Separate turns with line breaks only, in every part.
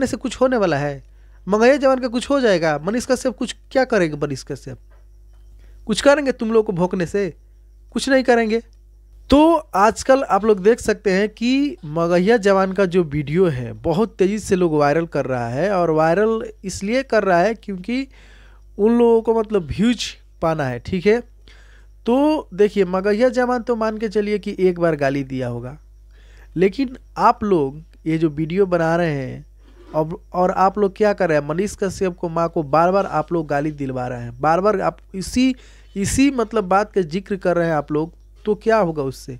अपने से कुछ होने वाला है मंगैया जवान का कुछ हो जाएगा मनीष कश्यप कुछ क्या करेंगे मनीष कश्यप कुछ करेंगे तुम लोग को भोंकने से कुछ नहीं करेंगे तो आजकल आप लोग देख सकते हैं कि मगहिया जवान का जो वीडियो है बहुत तेज़ी से लोग वायरल कर रहा है और वायरल इसलिए कर रहा है क्योंकि उन लोगों को मतलब व्यूज पाना है ठीक है तो देखिए मगहिया जवान तो मान के चलिए कि एक बार गाली दिया होगा लेकिन आप लोग ये जो वीडियो बना रहे हैं और और आप लोग क्या कर रहे हैं मनीष कश्यप को माँ को बार बार आप लोग गाली दिलवा रहे हैं बार बार आप इसी इसी मतलब बात का जिक्र कर रहे हैं आप लोग तो क्या होगा उससे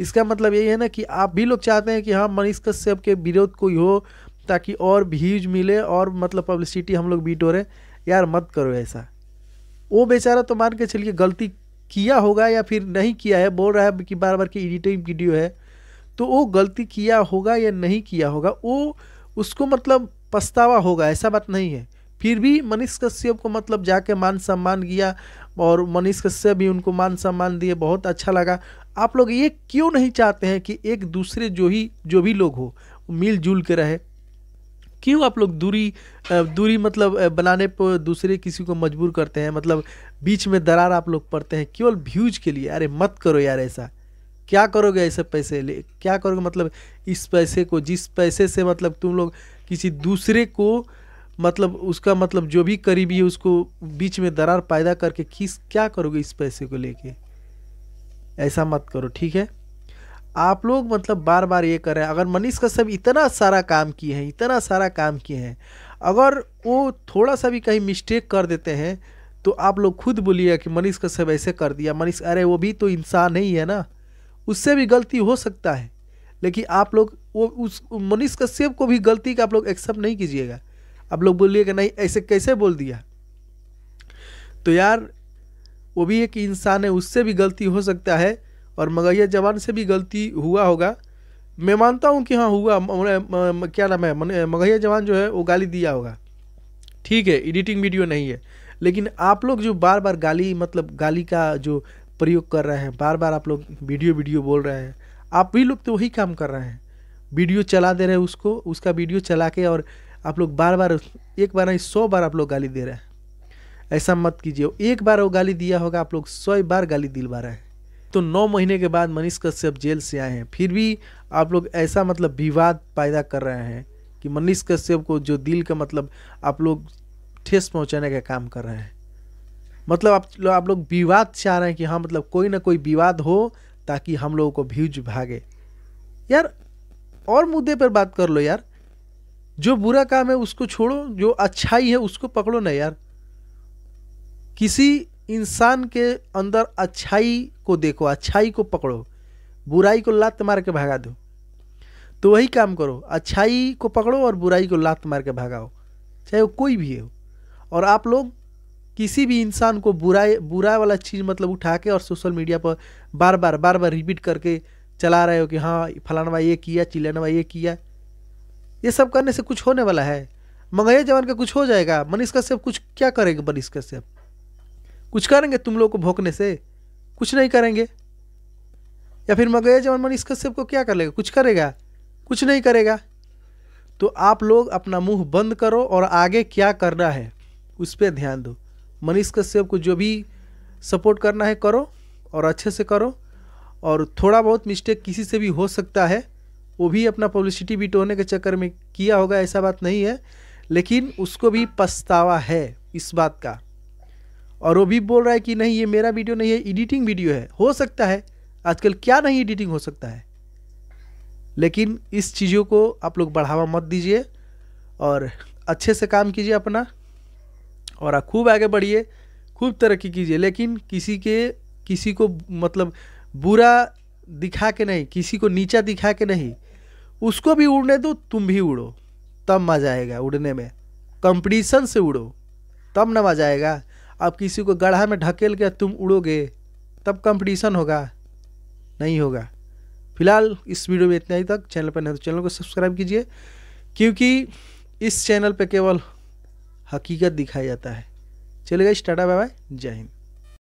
इसका मतलब यही है ना कि आप भी लोग चाहते हैं कि हाँ मनीष कश्यप के विरोध कोई हो ताकि और भीज मिले और मतलब पब्लिसिटी हम लोग बीट हो रहे यार मत करो ऐसा वो बेचारा तो मान के चलिए गलती किया होगा या फिर नहीं किया है बोल रहा है कि बार बार की एडिटिंग वीडियो है तो वो गलती किया होगा या नहीं किया होगा वो उसको मतलब पछतावा होगा ऐसा बात नहीं है फिर भी मनीष कश्यप को मतलब जाके मान सम्मान किया और मनीष कश्यप भी उनको मान सम्मान दिए बहुत अच्छा लगा आप लोग ये क्यों नहीं चाहते हैं कि एक दूसरे जो ही जो भी लोग हो मिलजुल के रहे क्यों आप लोग दूरी दूरी मतलब बनाने पर दूसरे किसी को मजबूर करते हैं मतलब बीच में दरार आप लोग पड़ते हैं केवल व्यूज के लिए अरे मत करो यार ऐसा क्या करोगे ऐसे पैसे ले क्या करोगे मतलब इस पैसे को जिस पैसे से मतलब तुम लोग किसी दूसरे को मतलब उसका मतलब जो भी करीबी है उसको बीच में दरार पैदा करके किस क्या करोगे इस पैसे को लेके ऐसा मत करो ठीक है आप लोग मतलब बार बार ये कर रहे हैं अगर मनीष कश्यप इतना सारा काम किए हैं इतना सारा काम किए हैं अगर वो थोड़ा सा भी कहीं मिस्टेक कर देते हैं तो आप लोग खुद बोलिएगा कि मनीष कश्यप ऐसे कर दिया मनीष अरे वो भी तो इंसान ही है ना उससे भी गलती हो सकता है लेकिन आप लोग वो उस मनीष कश्यप को भी गलती का आप लोग एक्सेप्ट नहीं कीजिएगा आप लोग बोलिएगा नहीं ऐसे कैसे बोल दिया तो यार वो भी एक इंसान है उससे भी गलती हो सकता है और मगैया जवान से भी गलती हुआ होगा मैं मानता हूँ कि हाँ हुआ म, म, म, क्या नाम है मगैया जवान जो है वो गाली दिया होगा ठीक है एडिटिंग वीडियो नहीं है लेकिन आप लोग जो बार बार गाली मतलब गाली का जो प्रयोग कर रहे हैं बार बार आप लोग वीडियो वीडियो बोल रहे हैं आप भी लोग तो वही काम कर रहे हैं वीडियो चला दे रहे हैं उसको उसका वीडियो चला के और आप लोग बार बार एक बार नहीं सौ बार आप लोग गाली दे रहे हैं ऐसा मत कीजिए एक बार वो गाली दिया होगा आप लोग सौ बार गाली दिलवा रहे हैं तो नौ महीने के बाद मनीष कश्यप जेल से आए हैं फिर भी आप लोग ऐसा मतलब विवाद पैदा कर रहे हैं कि मनीष कश्यप को जो दिल का मतलब आप लोग ठेस पहुंचाने का काम कर रहे हैं मतलब आप आप लोग विवाद चाह रहे हैं कि हाँ मतलब कोई ना कोई विवाद हो ताकि हम लोगों को भ्यूज भागे यार और मुद्दे पर बात कर लो यार जो बुरा काम है उसको छोड़ो जो अच्छाई है उसको पकड़ो ना यार किसी इंसान के अंदर अच्छाई को देखो अच्छाई को पकड़ो बुराई को लात मार के भगा दो तो वही काम करो अच्छाई को पकड़ो और बुराई को लात मार के भगाओ चाहे वो कोई भी हो और आप लोग किसी भी इंसान को बुरा बुरा वाला चीज़ मतलब उठा के और सोशल मीडिया पर बार बार बार बार रिपीट करके चला रहे हो कि हाँ फलाना भाई ये किया चिलाना भाई ये किया ये सब करने से कुछ होने वाला है मंगाइए जवान का कुछ हो जाएगा मनीष कश्यप कुछ क्या करेंगे मनीष कश्यप कुछ करेंगे तुम लोग को भोंकने से कुछ नहीं करेंगे या फिर मगैया जवान मनीष कश्यप को क्या कर लेगा कुछ करेगा कुछ नहीं करेगा तो आप लोग अपना मुंह बंद करो और आगे क्या करना है उस पर ध्यान दो मनीष कश्यप को जो भी सपोर्ट करना है करो और अच्छे से करो और थोड़ा बहुत मिस्टेक किसी से भी हो सकता है वो भी अपना पब्लिसिटी बीट होने के चक्कर में किया होगा ऐसा बात नहीं है लेकिन उसको भी पछतावा है इस बात का और वो भी बोल रहा है कि नहीं ये मेरा वीडियो नहीं है एडिटिंग वीडियो है हो सकता है आजकल क्या नहीं एडिटिंग हो सकता है लेकिन इस चीज़ों को आप लोग बढ़ावा मत दीजिए और अच्छे से काम कीजिए अपना और आप खूब आगे बढ़िए खूब तरक्की कीजिए लेकिन किसी के किसी को मतलब बुरा दिखा के नहीं किसी को नीचा दिखा के नहीं उसको भी उड़ने दो तुम भी उड़ो तब मजा आएगा उड़ने में कंपटीशन से उड़ो तब ना मजा आएगा अब किसी को गढ़ा में ढकेल के तुम उड़ोगे तब कंपटीशन होगा नहीं होगा फिलहाल इस वीडियो में इतना ही तक चैनल पर नहीं तो चैनल को सब्सक्राइब कीजिए क्योंकि इस चैनल पर केवल हकीकत दिखाया जाता है चलेगा इस टाटा बाय बाय जय हिंद